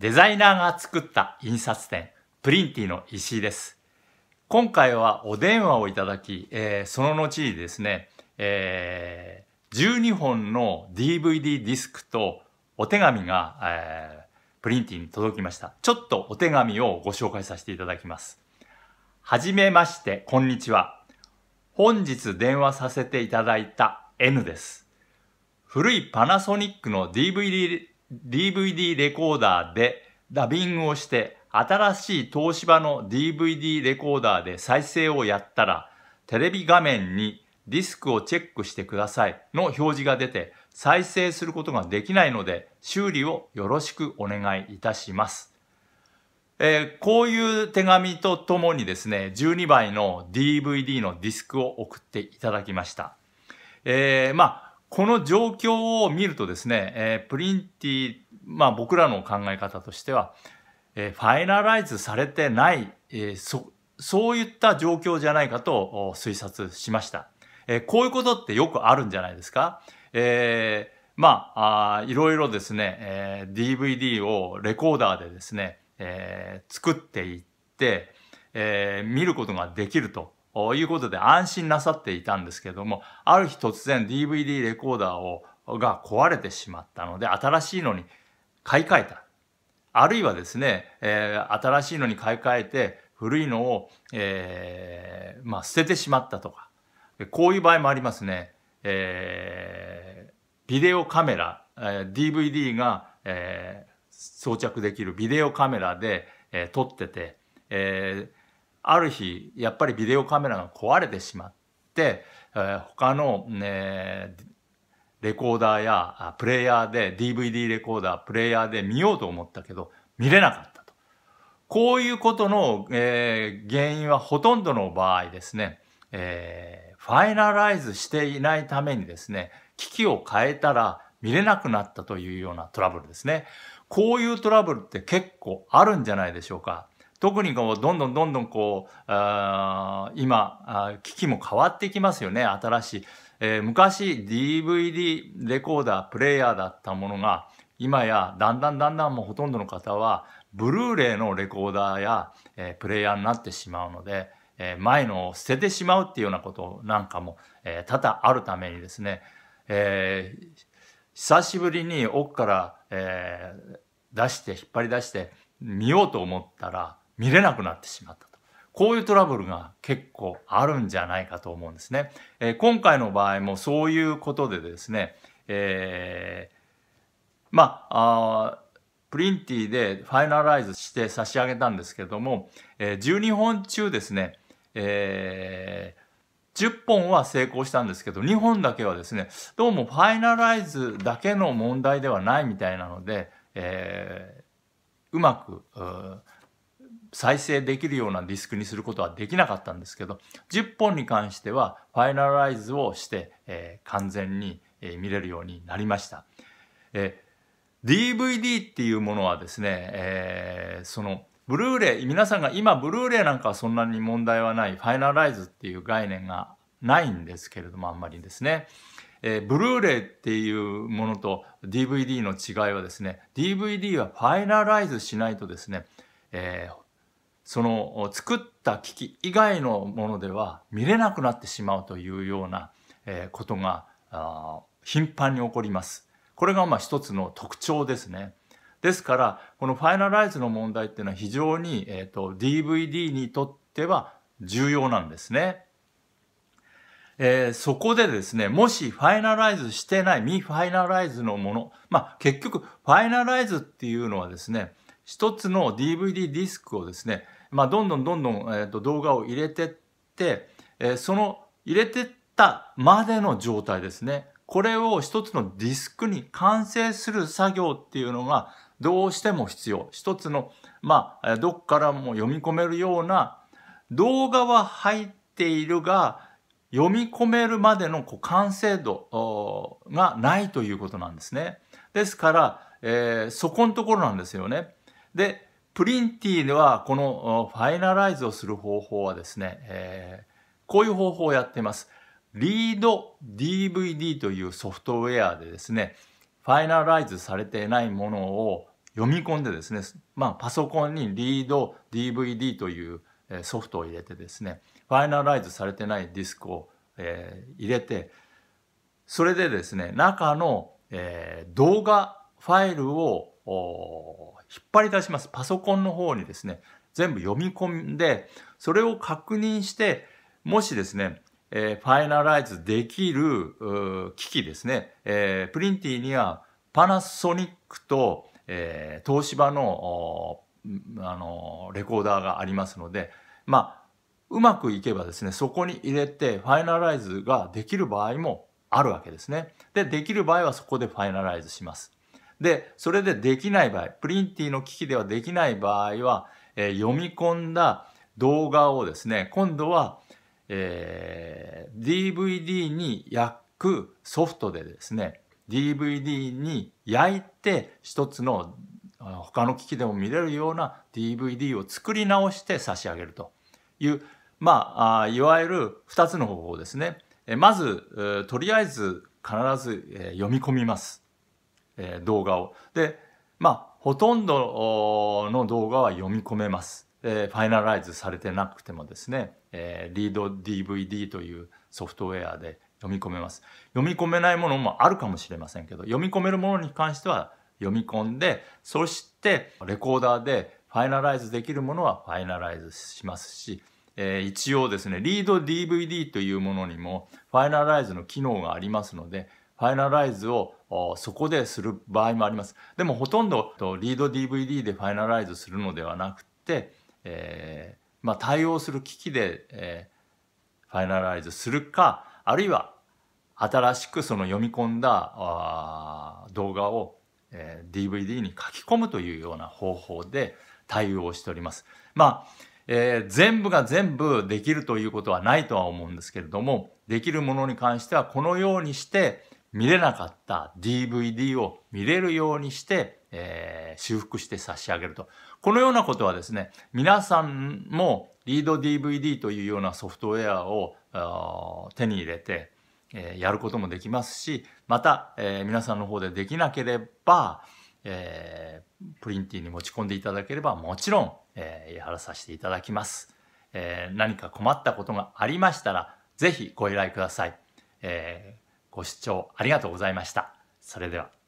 デザイナーが作った印刷店、プリンティの石井です。今回はお電話をいただき、えー、その後にですね、えー、12本の DVD ディスクとお手紙が、えー、プリンティに届きました。ちょっとお手紙をご紹介させていただきます。はじめまして、こんにちは。本日電話させていただいた N です。古いパナソニックの DVD DVD レコーダーでダビングをして新しい東芝の DVD レコーダーで再生をやったらテレビ画面にディスクをチェックしてくださいの表示が出て再生することができないので修理をよろしくお願いいたします。えー、こういう手紙とともにですね、12倍の DVD のディスクを送っていただきました。えー、まあこの状況を見るとですね、えー、プリンティ、まあ僕らの考え方としては、えー、ファイナライズされてない、えー、そ、そういった状況じゃないかと推察しました。えー、こういうことってよくあるんじゃないですか。えー、まあ、あいろいろですね、えー、DVD をレコーダーでですね、えー、作っていって、えー、見ることができるとということで安心なさっていたんですけども、ある日突然 DVD レコーダーをが壊れてしまったので、新しいのに買い替えた。あるいはですね、えー、新しいのに買い替えて、古いのを、えー、まあ、捨ててしまったとか、こういう場合もありますね。えー、ビデオカメラ、えー、DVD が、えー、装着できるビデオカメラで、えー、撮ってて、えー、ある日やっぱりビデオカメラが壊れてしまって、えー、他の、ね、レコーダーやプレイヤーで DVD レコーダープレイヤーで見ようと思ったけど見れなかったとこういうことの、えー、原因はほとんどの場合ですね、えー、ファイナライズしていないためにですね機器を変えたら見れなくなったというようなトラブルですねこういうトラブルって結構あるんじゃないでしょうか特にこうどんどんどんどんこうあ今あ機器も変わってきますよね新しい、えー、昔 DVD レコーダープレイヤーだったものが今やだんだんだんだんもうほとんどの方はブルーレイのレコーダーや、えー、プレイヤーになってしまうので、えー、前のを捨ててしまうっていうようなことなんかも、えー、多々あるためにですね、えー、久しぶりに奥から、えー、出して引っ張り出して見ようと思ったら見れなくなってしまったと。こういうトラブルが結構あるんじゃないかと思うんですね。えー、今回の場合もそういうことでですね、えー、まあプリンティでファイナライズして差し上げたんですけども、えー、12本中ですね、えー、10本は成功したんですけど2本だけはですねどうもファイナライズだけの問題ではないみたいなので、えー、うまく再生できるようなディスクにすることはできなかったんですけど、10本に関してはファイナライズをして、えー、完全に、えー、見れるようになりました。えー、DVD っていうものはですね、えー、その、ブルーレイ、皆さんが今、ブルーレイなんかはそんなに問題はない、ファイナライズっていう概念がないんですけれども、あんまりですね。えー、ブルーレイっていうものと DVD の違いはですね、DVD はファイナライズしないとですね、えー、その作った機器以外のものでは見れなくなってしまうというようなことが頻繁に起こります。これがまあ一つの特徴ですね。ですから、このファイナライズの問題っていうのは非常に、えーと、DVD にとっては重要なんですね。えー、そこでですね、もしファイナライズしてない未ファイナライズのもの、まあ結局ファイナライズっていうのはですね、一つの DVD ディスクをですね、まあ、どんどんどんどん、えー、と動画を入れてって、えー、その入れてったまでの状態ですね。これを一つのディスクに完成する作業っていうのがどうしても必要。一つの、まあ、どっからも読み込めるような動画は入っているが、読み込めるまでのこう完成度がないということなんですね。ですから、えー、そこのところなんですよね。で、プリンティではこのファイナライズをする方法はですね、えー、こういう方法をやっています。リード DVD というソフトウェアでですね、ファイナライズされていないものを読み込んでですね、まあ、パソコンにリード DVD というソフトを入れてですね、ファイナライズされてないディスクを、えー、入れて、それでですね、中の、えー、動画ファイルを引っ張り出します。パソコンの方にですね、全部読み込んで、それを確認して、もしですね、えー、ファイナライズできる機器ですね、えー、プリンティにはパナソニックと、えー、東芝のあのレコーダーがありますので、まあ、うまくいけばですね、そこに入れてファイナライズができる場合もあるわけですね。で、できる場合はそこでファイナライズします。で、それでできない場合、プリンティの機器ではできない場合は、えー、読み込んだ動画をですね、今度は、えー、DVD に焼くソフトでですね、DVD に焼いて一つの他の機器でも見れるような DVD を作り直して差し上げるという、まあ、いわゆる2つの方法ですね。まず、とりあえず必ず読み込みます。え動画を。で、まあ、ほとんどの動画は読み込めます。えファイナライズされてなくてもですね、えー、リード DVD というソフトウェアで読み込めます。読み込めないものもあるかもしれませんけど、読み込めるものに関しては読み込んで、そしてレコーダーでファイナライズできるものはファイナライズしますし、えー、一応ですね、リード DVD というものにもファイナライズの機能がありますので、ファイナライズをそこでする場合もあります。でもほとんどとリード DVD でファイナライズするのではなくて、えー、まあ、対応する機器で、えー、ファイナライズするかあるいは新しくその読み込んだ動画を、えー、DVD に書き込むというような方法で対応しております。まあえー、全部が全部できるということはないとは思うんですけれどもできるものに関してはこのようにして、見れなかった DVD を見れるようにして、えー、修復して差し上げると。このようなことはですね、皆さんもリード DVD というようなソフトウェアを手に入れて、えー、やることもできますし、また、えー、皆さんの方でできなければ、えー、プリンティに持ち込んでいただければもちろん、えやらさせていただきます、え何か困ったことがありましたら、ぜひご依頼ください。えーご視聴ありがとうございました。それでは。